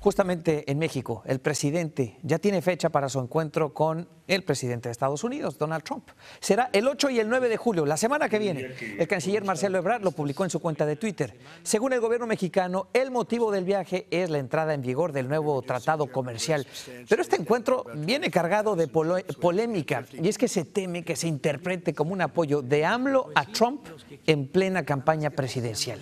Justamente en México, el presidente ya tiene fecha para su encuentro con el presidente de Estados Unidos, Donald Trump. Será el 8 y el 9 de julio, la semana que viene. El canciller Marcelo Ebrard lo publicó en su cuenta de Twitter. Según el gobierno mexicano, el motivo del viaje es la entrada en vigor del nuevo tratado comercial. Pero este encuentro viene cargado de polémica y es que se teme que se interprete como un apoyo de AMLO a Trump en plena campaña presidencial.